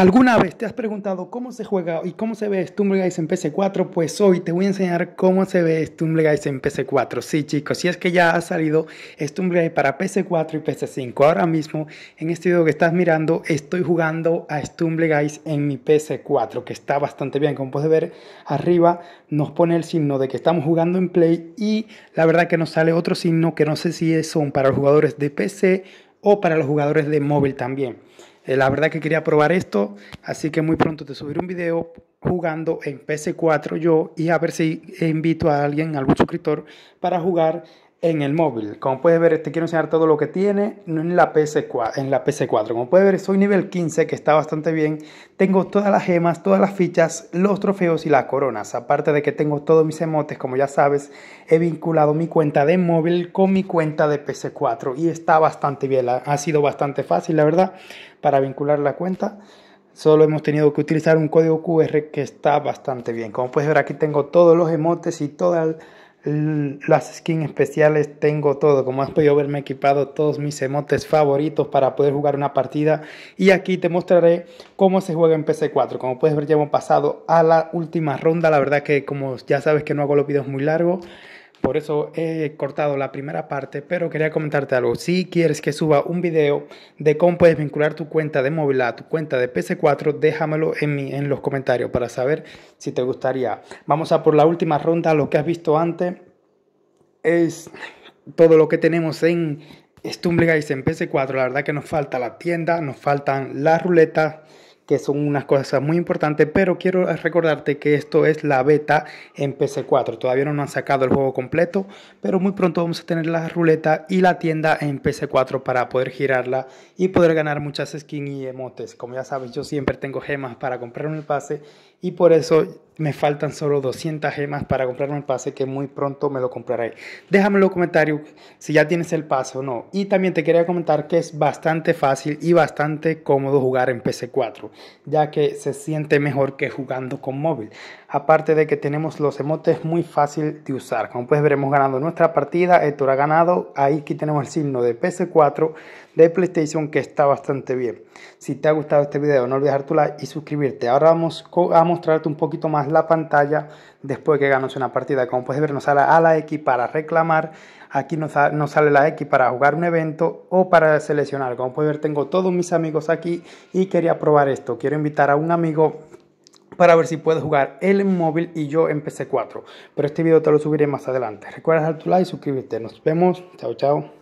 ¿Alguna vez te has preguntado cómo se juega y cómo se ve Stumble Guys en PC4? Pues hoy te voy a enseñar cómo se ve Stumble Guys en PC4. Sí, chicos, si es que ya ha salido Stumble Guys para PC4 y PC5. Ahora mismo, en este video que estás mirando, estoy jugando a Stumble Guys en mi PC4, que está bastante bien. Como puedes ver, arriba nos pone el signo de que estamos jugando en Play y la verdad que nos sale otro signo que no sé si son para los jugadores de PC o para los jugadores de móvil también. Eh, la verdad que quería probar esto, así que muy pronto te subiré un video jugando en PS4 yo y a ver si invito a alguien, algún suscriptor, para jugar en el móvil. Como puedes ver, te quiero enseñar todo lo que tiene en la, PC4, en la PC4. Como puedes ver, soy nivel 15, que está bastante bien. Tengo todas las gemas, todas las fichas, los trofeos y las coronas. Aparte de que tengo todos mis emotes, como ya sabes, he vinculado mi cuenta de móvil con mi cuenta de PC4. Y está bastante bien, ha sido bastante fácil, la verdad, para vincular la cuenta solo hemos tenido que utilizar un código QR que está bastante bien. Como puedes ver aquí tengo todos los emotes y todas las skins especiales, tengo todo. Como has podido verme equipado todos mis emotes favoritos para poder jugar una partida. Y aquí te mostraré cómo se juega en PC4. Como puedes ver, ya hemos pasado a la última ronda. La verdad que como ya sabes que no hago los videos muy largos. Por eso he cortado la primera parte, pero quería comentarte algo. Si quieres que suba un video de cómo puedes vincular tu cuenta de móvil a tu cuenta de PC4, déjamelo en, mi, en los comentarios para saber si te gustaría. Vamos a por la última ronda. Lo que has visto antes es todo lo que tenemos en Stumble Guys en PC4. La verdad que nos falta la tienda, nos faltan las ruletas que son unas cosas muy importantes, pero quiero recordarte que esto es la beta en PC4. Todavía no nos han sacado el juego completo, pero muy pronto vamos a tener la ruleta y la tienda en PC4 para poder girarla y poder ganar muchas skins y emotes. Como ya sabes, yo siempre tengo gemas para comprarme el pase y por eso me faltan solo 200 gemas para comprarme el pase que muy pronto me lo compraré. Déjame en los comentarios si ya tienes el pase o no. Y también te quería comentar que es bastante fácil y bastante cómodo jugar en PC4 ya que se siente mejor que jugando con móvil. Aparte de que tenemos los emotes muy fácil de usar. Como puedes ver, hemos ganado nuestra partida, Héctor ha ganado, ahí aquí tenemos el signo de PS4, de PlayStation que está bastante bien. Si te ha gustado este video, no olvides dar tu like y suscribirte. Ahora vamos a mostrarte un poquito más la pantalla después que ganas una partida. Como puedes ver, nos sale a la X para reclamar Aquí nos, sale la X para jugar un evento o para seleccionar. Como puedes ver, tengo todos mis amigos aquí y quería probar esto. Quiero invitar a un amigo para ver si puede jugar él en móvil y yo en PC4. Pero este video te lo subiré más adelante. Recuerda dar tu like y suscribirte. Nos vemos. Chao, chao.